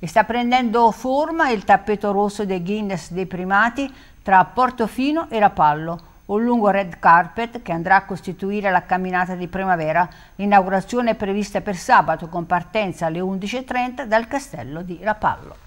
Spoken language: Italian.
E sta prendendo forma il tappeto rosso dei Guinness dei primati tra Portofino e Rapallo, un lungo red carpet che andrà a costituire la camminata di primavera. L'inaugurazione è prevista per sabato con partenza alle 11.30 dal castello di Rapallo.